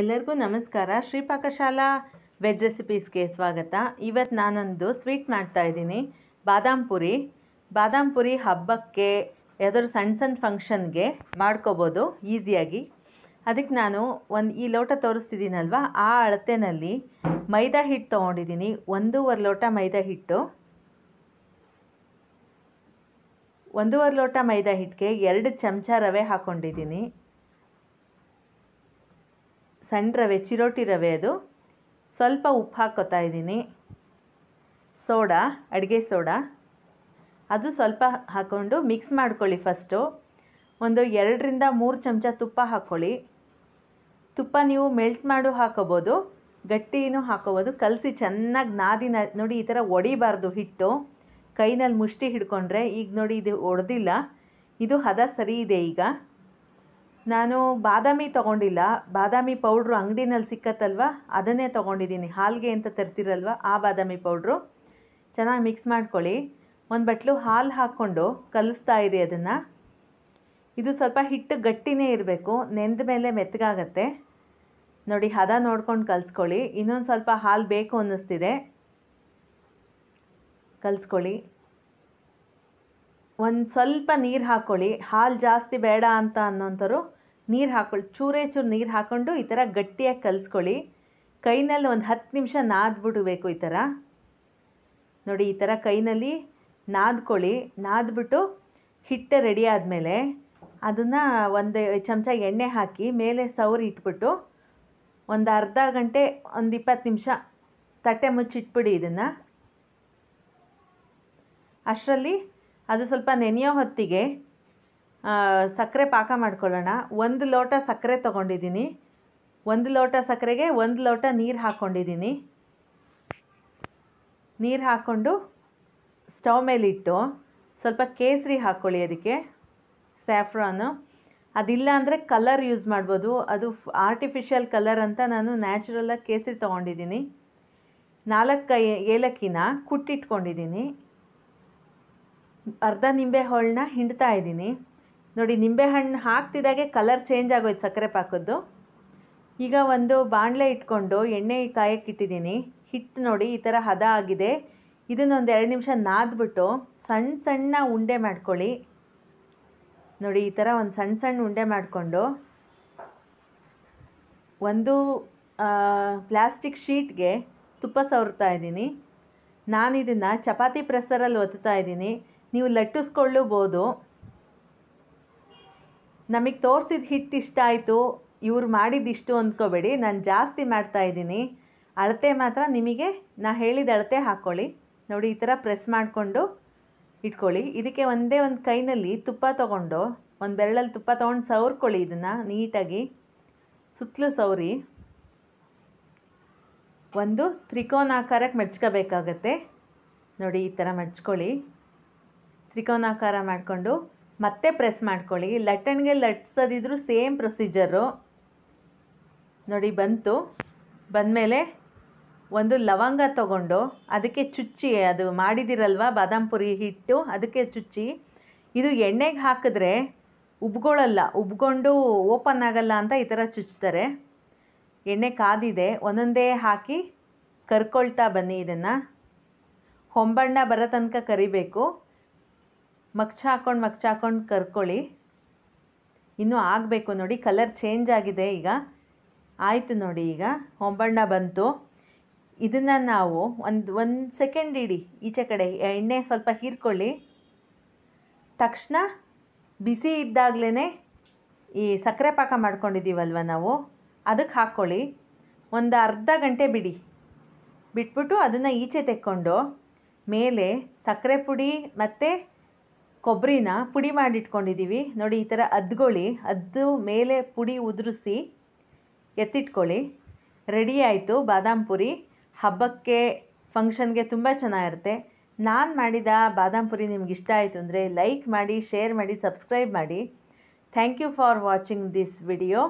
ಎಲ್ಲರಿಗೂ ನಮಸ್ಕಾರ ಶ್ರೀ ಪಾಕಶಾಲಾ ವೆಜ್ ರೆಸಿಪೀಸ್ಗೆ ಸ್ವಾಗತ ಇವತ್ತು ನಾನೊಂದು ಸ್ವೀಟ್ ಮಾಡ್ತಾ ಇದ್ದೀನಿ ಬಾದಾಮ್ ಪುರಿ ಬಾದಾಮ್ ಪುರಿ ಹಬ್ಬಕ್ಕೆ ಯಾವುದಾದ್ರು ಸಣ್ಣ ಸಣ್ಣ ಫಂಕ್ಷನ್ಗೆ ಮಾಡ್ಕೋಬೋದು ಈಸಿಯಾಗಿ ಅದಕ್ಕೆ ನಾನು ಒಂದು ಈ ಲೋಟ ತೋರಿಸ್ತಿದ್ದೀನಲ್ವ ಆ ಅಳತೆನಲ್ಲಿ ಮೈದಾ ಹಿಟ್ಟು ತೊಗೊಂಡಿದ್ದೀನಿ ಒಂದೂವರೆ ಲೋಟ ಮೈದಾ ಹಿಟ್ಟು ಒಂದೂವರೆ ಲೋಟ ಮೈದಾ ಹಿಟ್ಟಿಗೆ ಎರಡು ಚಮಚ ರವೆ ಹಾಕ್ಕೊಂಡಿದ್ದೀನಿ ಸಣ್ಣ ರವೆ ಚಿರೋಟಿ ರವೆ ಅದು ಸ್ವಲ್ಪ ಉಪ್ಪು ಹಾಕೋತಾ ಇದ್ದೀನಿ ಸೋಡಾ ಅಡುಗೆ ಸೋಡಾ ಅದು ಸ್ವಲ್ಪ ಹಾಕ್ಕೊಂಡು ಮಿಕ್ಸ್ ಮಾಡ್ಕೊಳ್ಳಿ ಫಸ್ಟು ಒಂದು ಎರಡರಿಂದ ಮೂರು ಚಮಚ ತುಪ್ಪ ಹಾಕ್ಕೊಳ್ಳಿ ತುಪ್ಪ ನೀವು ಮೆಲ್ಟ್ ಮಾಡು ಹಾಕೋಬೋದು ಗಟ್ಟಿನೂ ಹಾಕೋಬೋದು ಕಲಸಿ ಚೆನ್ನಾಗಿ ನಾದಿನ ನೋಡಿ ಈ ಥರ ಒಡಿಬಾರ್ದು ಹಿಟ್ಟು ಕೈನಲ್ಲಿ ಮುಷ್ಟಿ ಹಿಡ್ಕೊಂಡ್ರೆ ಈಗ ನೋಡಿ ಇದು ಒಡೆದಿಲ್ಲ ಇದು ಹದ ಸರಿ ಇದೆ ಈಗ ನಾನು ಬಾದಾಮಿ ತೊಗೊಂಡಿಲ್ಲ ಬಾದಾಮಿ ಪೌಡ್ರು ಅಂಗಡಿನಲ್ಲಿ ಸಿಕ್ಕತ್ತಲ್ವ ಅದನ್ನೇ ತೊಗೊಂಡಿದ್ದೀನಿ ಹಾಲಿಗೆ ಅಂತ ತರ್ತಿರಲ್ವ ಆ ಬಾದಾಮಿ ಪೌಡ್ರು ಚೆನ್ನಾಗಿ ಮಿಕ್ಸ್ ಮಾಡ್ಕೊಳ್ಳಿ ಒಂದು ಬಟ್ಲು ಹಾಲು ಹಾಕ್ಕೊಂಡು ಕಲಿಸ್ತಾ ಇರಿ ಅದನ್ನು ಇದು ಸ್ವಲ್ಪ ಹಿಟ್ಟು ಗಟ್ಟಿನೇ ಇರಬೇಕು ನೆಂದ ಮೇಲೆ ಮೆತ್ತಗಾಗತ್ತೆ ನೋಡಿ ಹದ ನೋಡ್ಕೊಂಡು ಕಲಿಸ್ಕೊಳ್ಳಿ ಇನ್ನೊಂದು ಸ್ವಲ್ಪ ಹಾಲು ಬೇಕು ಅನ್ನಿಸ್ತಿದೆ ಕಲಿಸ್ಕೊಳ್ಳಿ ಒಂದು ಸ್ವಲ್ಪ ನೀರು ಹಾಕ್ಕೊಳ್ಳಿ ಹಾಲು ಜಾಸ್ತಿ ಬೇಡ ಅಂತ ಅನ್ನೋಂಥರು ನೀರು ಹಾಕೊಳ್ಳಿ ಚೂರೇ ಚೂರು ನೀರು ಹಾಕ್ಕೊಂಡು ಈ ಥರ ಗಟ್ಟಿಯಾಗಿ ಕಲಿಸ್ಕೊಳ್ಳಿ ಕೈನಲ್ಲಿ ಒಂದು ಹತ್ತು ನಿಮಿಷ ನಾದ್ಬಿಡಬೇಕು ಈ ಥರ ನೋಡಿ ಈ ಥರ ಕೈನಲ್ಲಿ ನಾದ್ಕೊಳ್ಳಿ ನಾದ್ಬಿಟ್ಟು ಹಿಟ್ಟು ರೆಡಿ ಆದಮೇಲೆ ಅದನ್ನು ಒಂದು ಚಮಚ ಎಣ್ಣೆ ಹಾಕಿ ಮೇಲೆ ಸೌರಿ ಇಟ್ಬಿಟ್ಟು ಒಂದು ಅರ್ಧ ಗಂಟೆ ಒಂದು ಇಪ್ಪತ್ತು ನಿಮಿಷ ತಟ್ಟೆ ಮುಚ್ಚಿಟ್ಬಿಡಿ ಇದನ್ನು ಅಷ್ಟರಲ್ಲಿ ಅದು ಸ್ವಲ್ಪ ನೆನೆಯೋ ಹೊತ್ತಿಗೆ ಸಕ್ಕರೆ ಪಾಕ ಮಾಡ್ಕೊಳ್ಳೋಣ ಒಂದು ಲೋಟ ಸಕ್ಕರೆ ತೊಗೊಂಡಿದ್ದೀನಿ ಒಂದು ಲೋಟ ಸಕ್ಕರೆಗೆ ಒಂದು ಲೋಟ ನೀರು ಹಾಕ್ಕೊಂಡಿದ್ದೀನಿ ನೀರು ಹಾಕ್ಕೊಂಡು ಸ್ಟವ್ ಮೇಲಿಟ್ಟು ಸ್ವಲ್ಪ ಕೇಸರಿ ಹಾಕ್ಕೊಳ್ಳಿ ಅದಕ್ಕೆ ಸ್ಯಾಫ್ರಾನು ಅದಿಲ್ಲ ಅಂದರೆ ಕಲರ್ ಯೂಸ್ ಮಾಡ್ಬೋದು ಅದು ಆರ್ಟಿಫಿಷಿಯಲ್ ಕಲರ್ ಅಂತ ನಾನು ನ್ಯಾಚುರಲ್ಲಾಗಿ ಕೇಸರಿ ತೊಗೊಂಡಿದ್ದೀನಿ ನಾಲ್ಕು ಏಲಕ್ಕಿನ ಕುಟ್ಟಿಟ್ಕೊಂಡಿದ್ದೀನಿ ಅರ್ಧ ನಿಂಬೆ ಹೋಳನ್ನ ಹಿಂಡ್ತಾ ಇದ್ದೀನಿ ನೋಡಿ ನಿಂಬೆಹಣ್ಣು ಹಾಕ್ತಿದ್ದಾಗೆ ಕಲರ್ ಚೇಂಜ್ ಆಗೋಯ್ತು ಸಕ್ಕರೆ ಪಾಕದ್ದು ಈಗ ಒಂದು ಬಾಣಲೆ ಇಟ್ಕೊಂಡು ಎಣ್ಣೆ ಕಾಯಕ್ಕಿಟ್ಟಿದ್ದೀನಿ ಹಿಟ್ಟು ನೋಡಿ ಈ ಥರ ಹದ ಆಗಿದೆ ಇದನ್ನೊಂದು ಎರಡು ನಿಮಿಷ ನಾದ್ಬಿಟ್ಟು ಸಣ್ಣ ಸಣ್ಣ ಉಂಡೆ ಮಾಡ್ಕೊಳ್ಳಿ ನೋಡಿ ಈ ಥರ ಒಂದು ಸಣ್ಣ ಸಣ್ಣ ಉಂಡೆ ಮಾಡಿಕೊಂಡು ಒಂದು ಪ್ಲಾಸ್ಟಿಕ್ ಶೀಟ್ಗೆ ತುಪ್ಪ ಸವರ್ತಾ ಇದ್ದೀನಿ ನಾನು ಇದನ್ನು ಚಪಾತಿ ಪ್ರೆಸ್ಸರಲ್ಲಿ ಒತ್ತುತ್ತಾ ಇದ್ದೀನಿ ನೀವು ಲಟ್ಟಿಸ್ಕೊಳ್ಳೂಬೋದು ನಮಗೆ ತೋರಿಸಿದ ಹಿಟ್ಟು ಇಷ್ಟ ಆಯಿತು ಇವ್ರು ಮಾಡಿದ್ದಿಷ್ಟು ಅಂದ್ಕೋಬೇಡಿ ನಾನು ಜಾಸ್ತಿ ಮಾಡ್ತಾ ಇದ್ದೀನಿ ಅಳತೆ ಮಾತ್ರ ನಿಮಗೆ ನಾ ಹೇಳಿದ ಅಳತೆ ಹಾಕ್ಕೊಳ್ಳಿ ನೋಡಿ ಈ ಥರ ಪ್ರೆಸ್ ಮಾಡಿಕೊಂಡು ಇಟ್ಕೊಳ್ಳಿ ಇದಕ್ಕೆ ಒಂದೇ ಒಂದು ಕೈನಲ್ಲಿ ತುಪ್ಪ ತೊಗೊಂಡು ಒಂದು ಬೆರಳಲ್ಲಿ ತುಪ್ಪ ತೊಗೊಂಡು ಸವರ್ಕೊಳ್ಳಿ ಇದನ್ನು ನೀಟಾಗಿ ಸುತ್ತಲೂ ಸವರಿ ಒಂದು ತ್ರಿಕೋನಾಕಾರಕ್ಕೆ ಮಡ್ಚ್ಕೋಬೇಕಾಗತ್ತೆ ನೋಡಿ ಈ ಥರ ಮಡ್ಚ್ಕೊಳ್ಳಿ ತ್ರಿಕೋನಾಕಾರ ಮಾಡಿಕೊಂಡು ಮತ್ತೆ ಪ್ರೆಸ್ ಮಾಡ್ಕೊಳ್ಳಿ ಲಟ್ಟಣಿಗೆ ಲಟ್ಸೋದಿದ್ರು ಸೇಮ್ ಪ್ರೊಸೀಜರು ನೋಡಿ ಬಂತು ಬಂದಮೇಲೆ ಒಂದು ಲವಂಗ ತಗೊಂಡು ಅದಕ್ಕೆ ಚುಚ್ಚಿ ಅದು ಮಾಡಿದಿರಲ್ವ ಬಾದಾಮ್ ಪುರಿ ಹಿಟ್ಟು ಅದಕ್ಕೆ ಚುಚ್ಚಿ ಇದು ಎಣ್ಣೆಗೆ ಹಾಕಿದ್ರೆ ಉಬ್ಕೊಳ್ಳಲ್ಲ ಉಬ್ಕೊಂಡು ಓಪನ್ ಆಗಲ್ಲ ಅಂತ ಈ ಥರ ಚುಚ್ತಾರೆ ಎಣ್ಣೆ ಕಾದಿದೆ ಒಂದೊಂದೇ ಹಾಕಿ ಕರ್ಕೊಳ್ತಾ ಬನ್ನಿ ಇದನ್ನು ಹೊಂಬಣ್ಣ ಬರೋ ತನಕ ಕರಿಬೇಕು ಮಗ್ಚ ಹಾಕ್ಕೊಂಡು ಮಗ್ಚ ಹಾಕ್ಕೊಂಡು ಕರ್ಕೊಳ್ಳಿ ಇನ್ನೂ ಆಗಬೇಕು ನೋಡಿ ಕಲರ್ ಚೇಂಜ್ ಆಗಿದೆ ಈಗ ಆಯಿತು ನೋಡಿ ಈಗ ಹೊಂಬಣ್ಣ ಬಂತು ಇದನ್ನು ನಾವು ಒಂದು ಒಂದು ಸೆಕೆಂಡ್ ಇಡಿ ಈಚೆ ಕಡೆ ಎಣ್ಣೆ ಸ್ವಲ್ಪ ಹೀರ್ಕೊಳ್ಳಿ ತಕ್ಷಣ ಬಿಸಿ ಇದ್ದಾಗಲೇ ಈ ಸಕ್ಕರೆ ಪಾಕ ಮಾಡ್ಕೊಂಡಿದ್ದೀವಲ್ವ ನಾವು ಅದಕ್ಕೆ ಹಾಕ್ಕೊಳ್ಳಿ ಒಂದು ಅರ್ಧ ಗಂಟೆ ಬಿಡಿ ಬಿಟ್ಬಿಟ್ಟು ಅದನ್ನು ಈಚೆ ತೆಕ್ಕೊಂಡು ಮೇಲೆ ಸಕ್ಕರೆ ಪುಡಿ ಮತ್ತು ಕೊಬ್ಬರಿನ ಪುಡಿ ಮಾಡಿಟ್ಕೊಂಡಿದ್ದೀವಿ ನೋಡಿ ಈ ಥರ ಅದ್ಗೊಳ್ಳಿ ಅದ್ದು ಮೇಲೆ ಪುಡಿ ಉದುರಿಸಿ ಎತ್ತಿಟ್ಕೊಳ್ಳಿ ರೆಡಿ ಆಯಿತು ಬಾದಾಮ್ ಪುರಿ ಹಬ್ಬಕ್ಕೆ ಫಂಕ್ಷನ್ಗೆ ತುಂಬ ಚೆನ್ನಾಗಿರುತ್ತೆ ನಾನು ಮಾಡಿದ ಬಾದಾಮ್ ಪುರಿ ನಿಮ್ಗೆ ಇಷ್ಟ ಆಯಿತು ಅಂದರೆ ಲೈಕ್ ಮಾಡಿ ಶೇರ್ ಮಾಡಿ ಸಬ್ಸ್ಕ್ರೈಬ್ ಮಾಡಿ thank you for watching this video